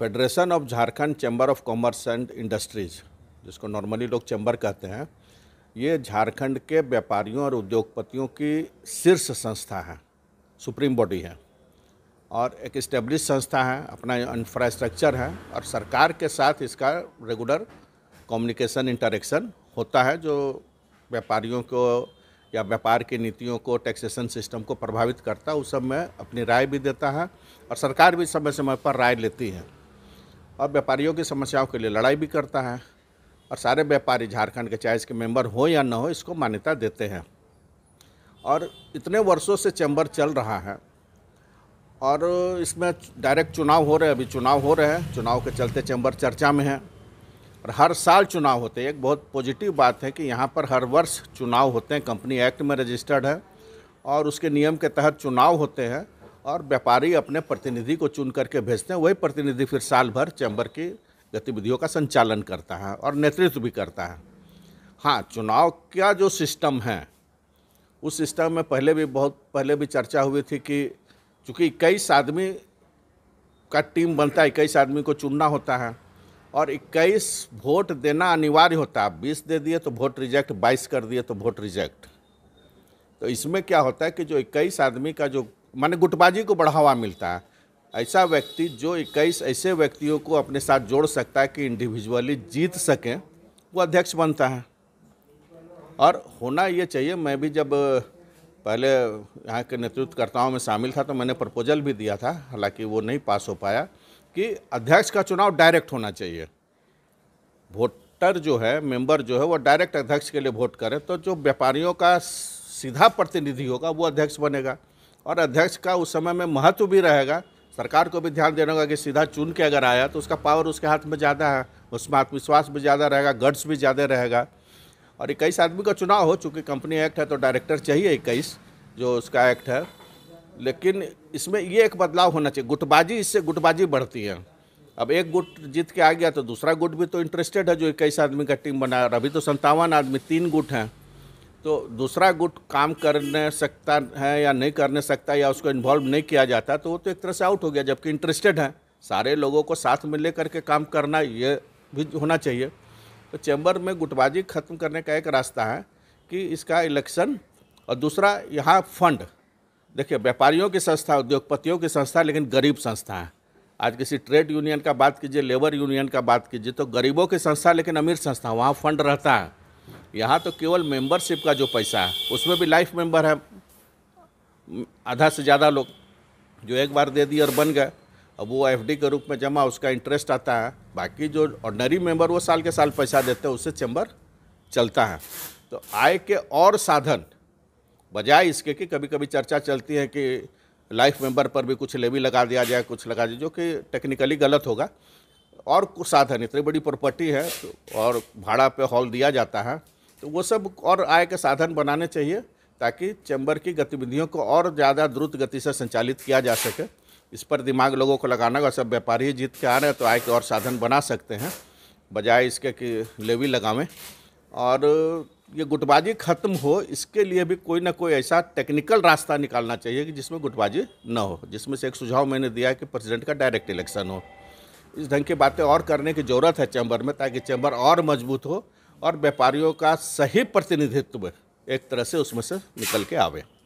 federation of Jharkhand chamber of commerce and industries जिसको normally लोग chamber कहते हैं ये झारखंड के व्यापारियों और उद्योगपतियों की शीर्ष संस्था है सुप्रीम बॉडी है और एक इस्टेब्लिश संस्था है अपना इंफ्रास्ट्रक्चर है और सरकार के साथ इसका रेगुलर कम्युनिकेशन इंटरेक्शन होता है जो व्यापारियों को या व्यापार की नीतियों को टैक्सेशन सिस्टम को प्रभावित करता है उस सब में अपनी राय भी देता है और सरकार भी समय समय पर राय लेती है और व्यापारियों की समस्याओं के लिए लड़ाई भी करता है और सारे व्यापारी झारखंड के चाहे इसके मेंबर हो या न हो इसको मान्यता देते हैं और इतने वर्षों से चैम्बर चल रहा है और इसमें डायरेक्ट चुनाव हो रहे हैं अभी चुनाव हो रहे हैं चुनाव के चलते चैम्बर चर्चा में है और हर साल चुनाव होते हैं एक बहुत पॉजिटिव बात है कि यहाँ पर हर वर्ष चुनाव होते हैं कंपनी एक्ट में रजिस्टर्ड है और उसके नियम के तहत चुनाव होते हैं और व्यापारी अपने प्रतिनिधि को चुन करके भेजते हैं वही प्रतिनिधि फिर साल भर चैम्बर की गतिविधियों का संचालन करता है और नेतृत्व भी करता है हाँ चुनाव का जो सिस्टम है उस सिस्टम में पहले भी बहुत पहले भी चर्चा हुई थी कि चूँकि इक्कीस आदमी का टीम बनता है इक्कीस आदमी को चुनना होता है और इक्कीस वोट देना अनिवार्य होता है बीस दे दिए तो वोट रिजेक्ट बाईस कर दिए तो वोट रिजेक्ट तो इसमें क्या होता है कि जो इक्कीस आदमी का जो माने गुटबाजी को बढ़ावा मिलता है ऐसा व्यक्ति जो 21 ऐसे व्यक्तियों को अपने साथ जोड़ सकता है कि इंडिविजुअली जीत सकें वो अध्यक्ष बनता है और होना ये चाहिए मैं भी जब पहले यहाँ के नेतृत्वकर्ताओं में शामिल था तो मैंने प्रपोजल भी दिया था हालांकि वो नहीं पास हो पाया कि अध्यक्ष का चुनाव डायरेक्ट होना चाहिए वोटर जो है मेंबर जो है वो डायरेक्ट अध्यक्ष के लिए वोट करें तो जो व्यापारियों का सीधा प्रतिनिधि होगा वो अध्यक्ष बनेगा और अध्यक्ष का उस समय में महत्व भी रहेगा सरकार को भी ध्यान देना होगा कि सीधा चुन के अगर आया तो उसका पावर उसके हाथ में ज़्यादा है उसमें आत्मविश्वास भी ज़्यादा रहेगा गट्स भी ज़्यादा रहेगा और इक्कीस आदमी का चुनाव हो चूँकि कंपनी एक्ट है तो डायरेक्टर चाहिए इक्कीस जो उसका एक्ट है लेकिन इसमें ये एक बदलाव होना चाहिए गुटबाजी इससे गुटबाजी बढ़ती है अब एक गुट जीत के आ गया तो दूसरा गुट भी तो इंटरेस्टेड है जो इक्कीस आदमी का टीम बना रहा अभी तो संतावन आदमी तीन गुट हैं तो दूसरा गुट काम करने सकता है या नहीं करने सकता या उसको इन्वॉल्व नहीं किया जाता तो वो तो एक तरह से आउट हो गया जबकि इंटरेस्टेड है सारे लोगों को साथ में ले के काम करना ये भी होना चाहिए तो चैम्बर में गुटबाजी ख़त्म करने का एक रास्ता है कि इसका इलेक्शन और दूसरा यहाँ फंड देखिए व्यापारियों की संस्था उद्योगपतियों की संस्था लेकिन गरीब संस्था है आज किसी ट्रेड यूनियन का बात कीजिए लेबर यूनियन का बात कीजिए तो गरीबों की संस्था लेकिन अमीर संस्था वहाँ फंड रहता है यहाँ तो केवल मेंबरशिप का जो पैसा है उसमें भी लाइफ मेंबर है आधा से ज़्यादा लोग जो एक बार दे दिए और बन गए अब वो एफडी के रूप में जमा उसका इंटरेस्ट आता है बाकी जो ऑर्डनरी मेंबर वो साल के साल पैसा देते हैं उससे चैम्बर चलता है तो आय के और साधन बजाय इसके कि कभी कभी चर्चा चलती है कि लाइफ मेंबर पर भी कुछ लेवी लगा दिया जाए कुछ लगा दिया जो कि टेक्निकली गलत होगा और कुछ साधन इतनी बड़ी प्रॉपर्टी है तो और भाड़ा पे हॉल दिया जाता है तो वो सब और आय के साधन बनाने चाहिए ताकि चैम्बर की गतिविधियों को और ज़्यादा द्रुत गति से संचालित किया जा सके इस पर दिमाग लोगों को लगाना और सब व्यापारी जीत के आ रहे हैं तो आय के और साधन बना सकते हैं बजाय इसके कि लेवी लगावें और ये गुटबाजी खत्म हो इसके लिए भी कोई ना कोई ऐसा टेक्निकल रास्ता निकालना चाहिए कि जिसमें गुटबाजी न हो जिसमें से एक सुझाव मैंने दिया कि प्रेसिडेंट का डायरेक्ट इलेक्शन हो इस ढंग की बातें और करने की ज़रूरत है चैम्बर में ताकि चैम्बर और मजबूत हो और व्यापारियों का सही प्रतिनिधित्व एक तरह से उसमें से निकल के आवे